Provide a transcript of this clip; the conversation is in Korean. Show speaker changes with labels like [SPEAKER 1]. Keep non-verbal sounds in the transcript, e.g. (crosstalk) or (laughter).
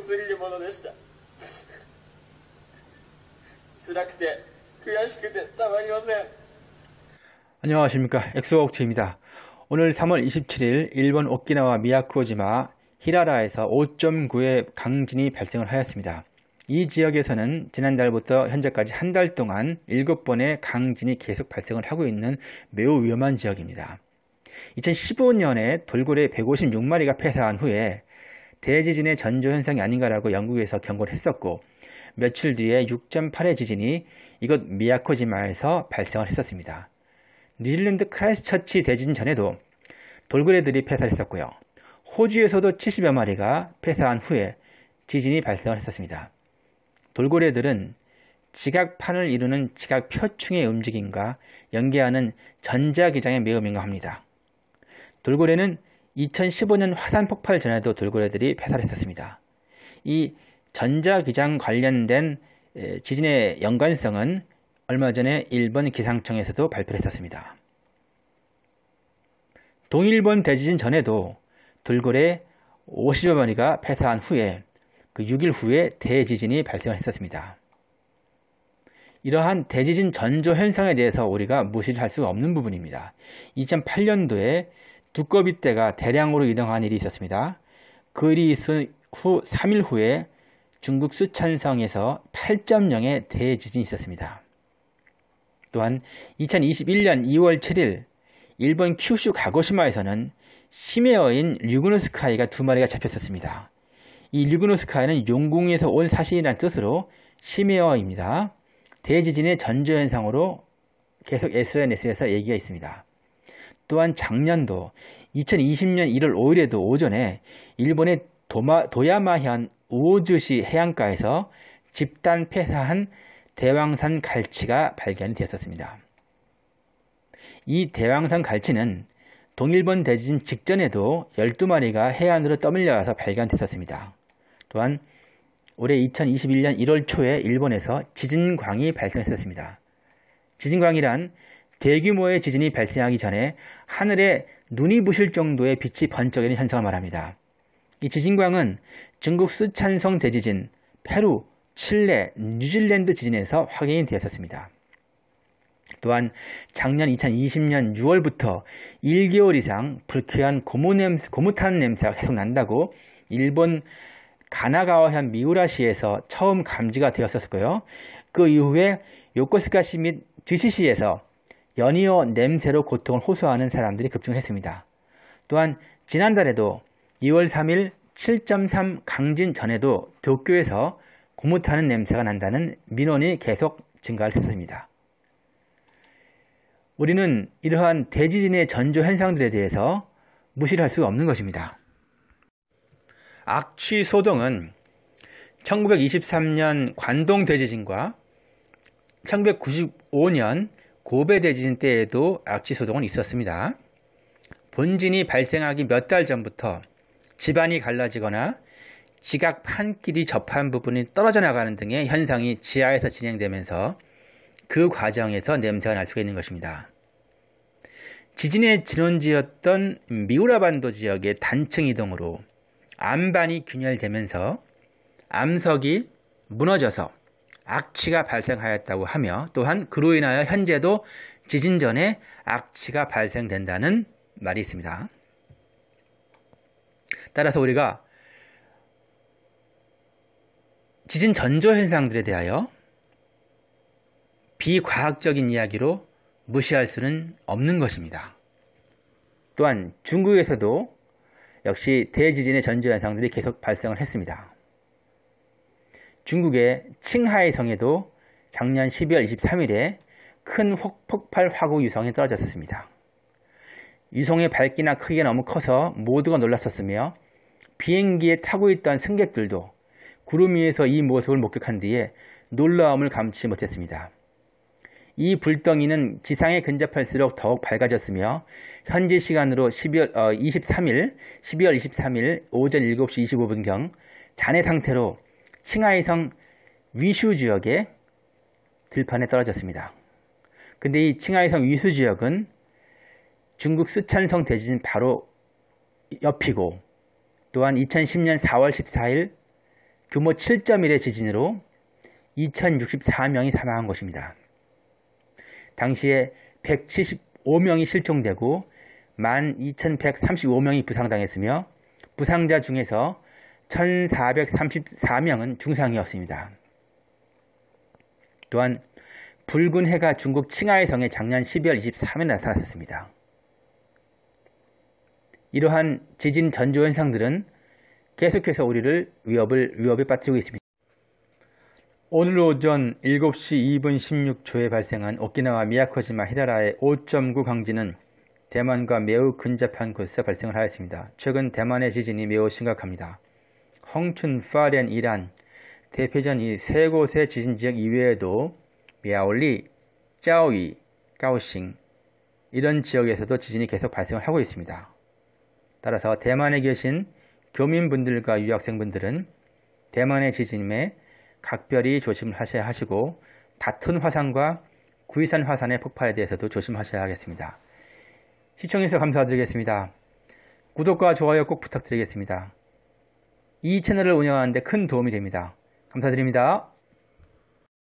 [SPEAKER 1] 薄いものでした辛くて悔しくてたまりません (laughs) 그 안녕하십니까 엑소옥트입니다 오늘 3월 27일 일본 오키나와 미야쿠오지마 히라라에서 5.9의 강진이 발생을 하였습니다. 이 지역에서는 지난달부터 현재까지 한 달 동안 7번의 강진이 계속 발생을 하고 있는 매우 위험한 지역입니다. 2015년에 돌고래 156마리가 폐사한 후에 대지진의 전조 현상이 아닌가라고 영국에서 경고를 했었고 며칠 뒤에 6.8의 지진이 이곳 미야코지마에서 발생을 했었습니다. 뉴질랜드 크라이스처치 대지진 전에도 돌고래들이 폐사했었고요. 호주에서도 70여 마리가 폐사한 후에 지진이 발생을 했었습니다. 돌고래들은 지각판을 이루는 지각 표층의 움직임과 연계하는 전자기장의 매음인가 합니다. 돌고래는 2015년 화산 폭발 전에도 돌고래들이 폐사를 했었습니다. 이 전자기장 관련된 지진의 연관성은 얼마 전에 일본 기상청에서도 발표를 했었습니다. 동일본 대지진 전에도 돌고래 50여 마리가 폐사한 후에 그 6일 후에 대지진이 발생했었습니다. 이러한 대지진 전조 현상에 대해서 우리가 무시를 할수 없는 부분입니다. 2008년도에 두꺼비떼가 대량으로 이동한 일이 있었습니다. 그 일이 있은 후 3일 후에 중국 수천성에서 8.0의 대지진이 있었습니다. 또한 2021년 2월 7일 일본 큐슈 가고시마에서는 심해어인 류그노스카이가 두 마리가 잡혔었습니다. 이 류그노스카이는 용궁에서 온 사실이란 뜻으로 심해어입니다. 대지진의 전조현상으로 계속 SNS에서 얘기가 있습니다. 또한 작년도 2020년 1월 5일에도 오전에 일본의 도마, 도야마현 우오즈시 해안가에서 집단 폐사한 대왕산 갈치가 발견이 되었습니다. 이 대왕산 갈치는 동일본 대지진 직전에도 12마리가 해안으로 떠밀려와서 발견됐었습니다. 또한 올해 2021년 1월 초에 일본에서 지진광이 발생했었습니다. 지진광이란 대규모의 지진이 발생하기 전에 하늘에 눈이 부실 정도의 빛이 번쩍이는 현상을 말합니다. 이 지진광은 중국 쓰촨성 대지진, 페루, 칠레, 뉴질랜드 지진에서 확인이 되었었습니다. 또한 작년 2020년 6월부터 1개월 이상 불쾌한 고무 냄새, 고무탄 냄새가 계속 난다고 일본 가나가와현 미우라시에서 처음 감지가 되었었고요. 그 이후에 요코스카시 및 지시시에서 연이어 냄새로 고통을 호소하는 사람들이 급증했습니다. 또한 지난달에도 2월 3일 7.3 강진 전에도 도쿄에서 고무타는 냄새가 난다는 민원이 계속 증가했습니다. 우리는 이러한 대지진의 전조 현상들에 대해서 무시할 수가 없는 것입니다. 악취 소동은 1923년 관동 대지진과 1995년 고베 대지진 때에도 악취 소동은 있었습니다. 본진이 발생하기 몇 달 전부터 집안이 갈라지거나 지각 판끼리 접한 부분이 떨어져 나가는 등의 현상이 지하에서 진행되면서 그 과정에서 냄새가 날 수가 있는 것입니다. 지진의 진원지였던 미우라 반도 지역의 단층 이동으로 암반이 균열되면서 암석이 무너져서 악취가 발생하였다고 하며 또한 그로 인하여 현재도 지진 전에 악취가 발생된다는 말이 있습니다. 따라서 우리가 지진 전조 현상들에 대하여 비과학적인 이야기로 무시할 수는 없는 것입니다. 또한 중국에서도 역시 대지진의 전조 현상들이 계속 발생을 했습니다. 중국의 칭하이성에도 작년 12월 23일에 큰 폭발 화구 유성이 떨어졌습니다. 유성의 밝기나 크기가 너무 커서 모두가 놀랐었으며 비행기에 타고 있던 승객들도 구름 위에서 이 모습을 목격한 뒤에 놀라움을 감추지 못했습니다. 이 불덩이는 지상에 근접할수록 더욱 밝아졌으며 현지 시간으로 12월 어, 23일 12월 23일 오전 7시 25분경 잔해 상태로 칭하이성 위슈 지역의 들판에 떨어졌습니다. 근데 이 칭하이성 위슈 지역은 중국 쓰촨성 대지진 바로 옆이고 또한 2010년 4월 14일 규모 7.1의 지진으로 2064명이 사망한 것입니다. 당시에 175명이 실종되고 12,135명이 부상당했으며 부상자 중에서 1434명은 중상이었습니다. 또한 붉은 해가 중국 칭하의 성에 작년 12월 23일 나타났었습니다. 이러한 지진 전조 현상들은 계속해서 우리를 위협을 위협에 빠뜨리고 있습니다. 오늘 오전 7시 2분 16초에 발생한 오키나와 미야코지마 히라라의 5.9 강진은 대만과 매우 근접한 곳에서 발생을 하였습니다. 최근 대만의 지진이 매우 심각합니다. 헝춘, 파리안, 이란, 대표전 이 세 곳의 지진 지역 이외에도 미아올리, 짜오이, 까오싱 이런 지역에서도 지진이 계속 발생을 하고 있습니다. 따라서 대만에 계신 교민분들과 유학생분들은 대만의 지진에 각별히 조심하셔야 하시고 다툰 화산과 구이산 화산의 폭파에 대해서도 조심하셔야 하겠습니다. 시청해서 감사드리겠습니다. 구독과 좋아요 꼭 부탁드리겠습니다. 이 채널을 운영하는데 큰 도움이 됩니다. 감사드립니다.